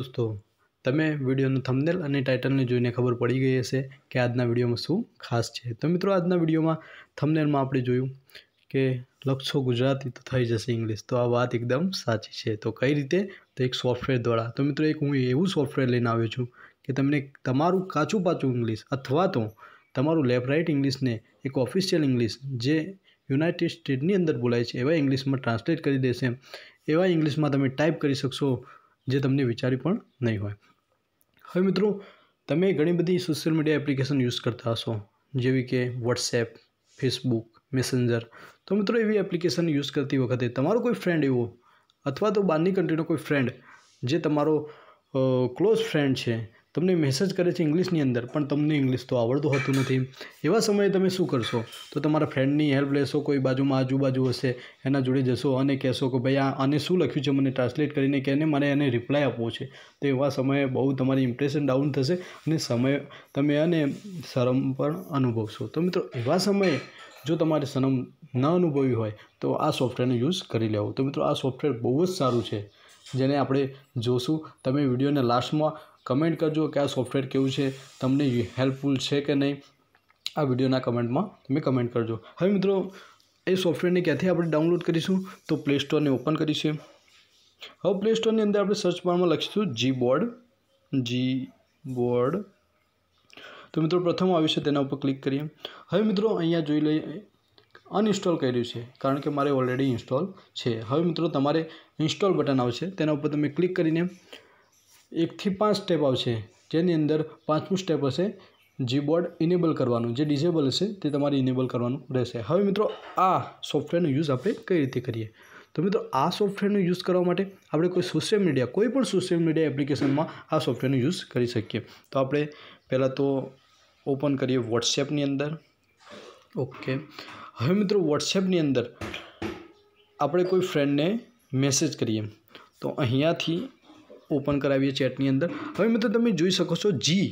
દોસ્તો તમે વિડીયોનું થંબનેલ અને ટાઇટલને જોઈને ખબર પડી ગઈ હશે કે આજના વિડીયોમાં શું ખાસ છે તો મિત્રો આજના વિડીયોમાં થંબનેલમાં આપણે જોયું કે લખશો ગુજરાતી તો થઈ જશે ઇંગ્લિશ તો આ વાત એકદમ સાચી છે તો કઈ રીતે તો એક સોફ્ટવેર દ્વારા તો મિત્રો એક હું એવું સોફ્ટવેર લઈને આવ્યો છું કે તમને તમારું કાચું પાચું ઇંગ્લિશ અથવા તો તમારું લેફ્ટ રાઇટ ઇંગ્લિશને એક ઓફિશિયલ ઇંગ્લિશ જે યુનાઇટેડ સ્ટેટની અંદર બોલાય છે એવા ઇંગ્લિશમાં ટ્રાન્સલેટ કરી દેશે એવા ઇંગ્લિશમાં તમે ટાઈપ કરી શકશો જે તમને વિચારી પણ નહીં હોય હવે મિત્રો તમે ઘણી બધી સોશિયલ મીડિયા એપ્લિકેશન યુઝ કરતા હશો જેવી કે વોટ્સએપ ફેસબુક મેસેન્જર તો મિત્રો એવી એપ્લિકેશન યુઝ કરતી વખતે તમારો કોઈ ફ્રેન્ડ એવો અથવા તો બહારની કન્ટ્રીનો કોઈ ફ્રેન્ડ જે તમારો ક્લોઝ ફ્રેન્ડ છે તમને મેસેજ કરે છે ઇંગ્લિશની અંદર પણ તમને ઇંગ્લિશ તો આવડતું હોતું નથી એવા સમયે તમે શું કરશો તો તમારા ફ્રેન્ડની હેલ્પ લેશો કોઈ બાજુમાં આજુબાજુ હશે એના જોડે જશો અને કહેશો કે ભાઈ આ આને શું લખ્યું છે મને ટ્રાન્સલેટ કરીને કહેને મને એને રિપ્લાય આપવો છે તો એવા સમયે બહુ તમારી ઇમ્પ્રેશન ડાઉન થશે અને સમય તમે અને શરમ પણ અનુભવશો તો મિત્રો એવા સમયે જો તમારે શરમ ન અનુભવી હોય તો આ સોફ્ટવેરનો યુઝ કરી લેવો તો મિત્રો આ સોફ્ટવેર બહુ જ સારું છે જેને આપણે જોશું તમે વિડીયોને લાસ્ટમાં કમેન્ટ કરજો કે આ સોફ્ટવેર કેવું છે તમને હેલ્પફુલ છે કે નહીં આ વિડીયોના કમેન્ટમાં તમે કમેન્ટ કરજો હવે મિત્રો એ સોફ્ટવેરને ક્યાંથી આપણે ડાઉનલોડ કરીશું તો પ્લે સ્ટોરને ઓપન કરીશું હવે પ્લે સ્ટોરની અંદર આપણે સર્ચ બારમાં લખીશું જી બોર્ડ જી બોર્ડ તો મિત્રો પ્રથમ આવ્યું છે તેના ઉપર ક્લિક કરીએ હવે મિત્રો અહીંયા જોઈ લઈએ અનઇન્સ્ટોલ કર્યું છે કારણ કે મારે ઓલરેડી ઇન્સ્ટોલ છે હવે મિત્રો તમારે ઇન્સ્ટોલ બટન આવશે તેના ઉપર તમે ક્લિક કરીને એકથી પાંચ સ્ટેપ આવશે જેની અંદર પાંચમું સ્ટેપ હશે જી બોર્ડ ઇનેબલ કરવાનું જે ડિઝેબલ હશે તે તમારે ઇનેબલ કરવાનું રહેશે હવે મિત્રો આ સોફ્ટવેરનો યુઝ આપણે કઈ રીતે કરીએ તો મિત્રો આ સોફ્ટવેરનો યુઝ કરવા માટે આપણે કોઈ સોશિયલ મીડિયા કોઈ પણ સોશિયલ મીડિયા એપ્લિકેશનમાં આ સોફ્ટવેરનો યુઝ કરી શકીએ તો આપણે પહેલાં તો ઓપન કરીએ વોટ્સએપની અંદર ઓકે હવે મિત્રો વોટ્સએપની અંદર આપણે કોઈ ફ્રેન્ડને મેસેજ કરીએ તો અહીંયાથી ઓપન કરાવીએ ચેટની અંદર હવે મિત્રો તમે જોઈ શકો છો જી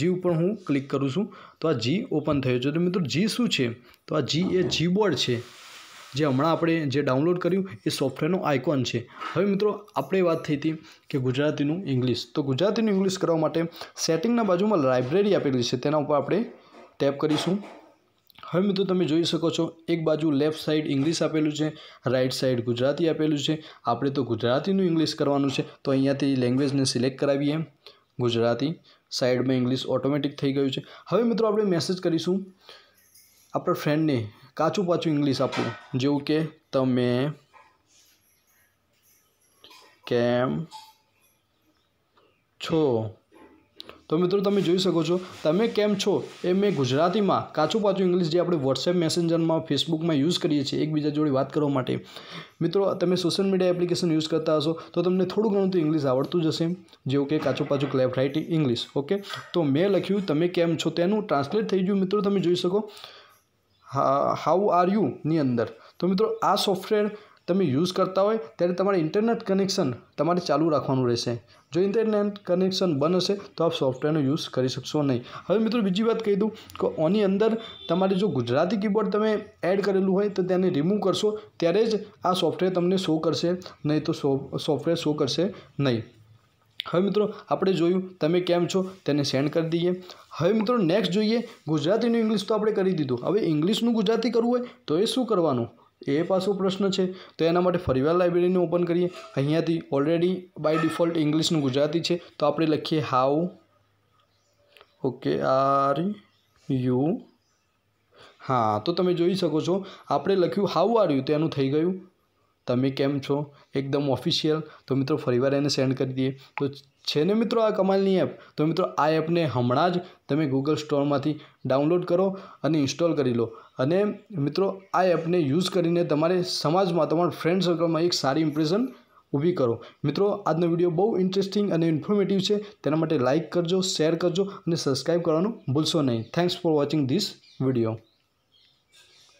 જી ઉપર હું ક્લિક કરું છું તો આ જી ઓપન થયો છે તો મિત્રો જી શું છે તો આ જી એ જી બોર્ડ છે જે હમણાં આપણે જે ડાઉનલોડ કર્યું એ સોફ્ટવેરનું આઇકોન છે હવે મિત્રો આપણે વાત થઈ હતી કે ગુજરાતીનું ઇંગ્લિશ તો ગુજરાતીનું ઇંગ્લિશ કરવા માટે સેટિંગના બાજુમાં લાઇબ્રેરી આપેલી છે તેના ઉપર આપણે ટેપ કરીશું હવે મિત્રો તમે જોઈ શકો છો એક બાજુ લેફ્ટ સાઈડ ઇંગ્લિશ આપેલું છે રાઈટ સાઈડ ગુજરાતી આપેલું છે આપણે તો ગુજરાતીનું ઇંગ્લિશ કરવાનું છે તો અહીંયાથી લેંગ્વેજને સિલેક્ટ કરાવીએ ગુજરાતી સાઈડમાં ઇંગ્લિશ ઓટોમેટિક થઈ ગયું છે હવે મિત્રો આપણે મેસેજ કરીશું આપણા ફ્રેન્ડને કાચું પાછું ઇંગ્લિશ આપવું જેવું કે તમે કેમ છો તો મિત્રો તમે જોઈ શકો છો તમે કેમ છો એ મેં ગુજરાતીમાં કાચું પાછું ઇંગ્લિશ જે આપણે વોટ્સએપ મેસેન્જરમાં ફેસબુકમાં યુઝ કરીએ છીએ એકબીજા જોડે વાત કરવા માટે મિત્રો તમે સોશિયલ મીડિયા એપ્લિકેશન યુઝ કરતા હશો તો તમને થોડું ઘણું તો ઇંગ્લિશ આવડતું જશે જેવું કે કાચું પાછું ક્લેફ રાઇટ ઇંગ્લિશ ઓકે તો મેં લખ્યું તમે કેમ છો તેનું ટ્રાન્સલેટ થઈ ગયું મિત્રો તમે જોઈ શકો હાઉ આર યુની અંદર તો મિત્રો આ સોફ્ટવેર તમે યુઝ કરતા હોય ત્યારે તમારે ઇન્ટરનેટ કનેક્શન તમારે ચાલુ રાખવાનું રહેશે જો ઇન્ટરનેટ કનેક્શન બંધ હશે તો આપ સોફ્ટવેરનો યુઝ કરી શકશો નહીં હવે મિત્રો બીજી વાત કહી દઉં કે ઓની અંદર તમારે જો ગુજરાતી કીબોર્ડ તમે એડ કરેલું હોય તો તેને રિમૂવ કરશો ત્યારે જ આ સોફ્ટવેર તમને શો કરશે નહીં તો સોફ્ટવેર શો કરશે નહીં હવે મિત્રો આપણે જોયું તમે કેમ છો તેને સેન્ડ કરી દઈએ હવે મિત્રો નેક્સ્ટ જોઈએ ગુજરાતીનું ઇંગ્લિશ તો આપણે કરી દીધું હવે ઇંગ્લિશનું ગુજરાતી કરવું હોય તો એ શું કરવાનું એ પાછો પ્રશ્ન છે તો એના માટે ફરીવાર લાઇબ્રેરીને ઓપન કરીએ અહીંયાથી ઓલરેડી બાય ડિફોલ્ટ ઇંગ્લિશનું ગુજરાતી છે તો આપણે લખીએ હાઉ ઓકે આર યુ હા તો તમે જોઈ શકો છો આપણે લખ્યું હાઉ આર યુ તો થઈ ગયું તમે કેમ છો એકદમ ઓફિશિયલ તો મિત્રો ફરીવાર એને સેન્ડ કરી દઈએ તો છે ને મિત્રો આ કમાલની એપ તો મિત્રો આ એપને હમણાં જ તમે ગૂગલ સ્ટોરમાંથી ડાઉનલોડ કરો અને ઇન્સ્ટોલ કરી લો અને મિત્રો આ એપને યુઝ કરીને તમારે સમાજમાં તમારા ફ્રેન્ડ સર્કલમાં એક સારી ઇમ્પ્રેશન ઊભી કરો મિત્રો આજનો વિડીયો બહુ ઇન્ટરેસ્ટિંગ અને ઇન્ફોર્મેટિવ છે તેના માટે લાઇક કરજો શેર કરજો અને સબસ્ક્રાઈબ કરવાનું ભૂલશો નહીં thanks for watching this video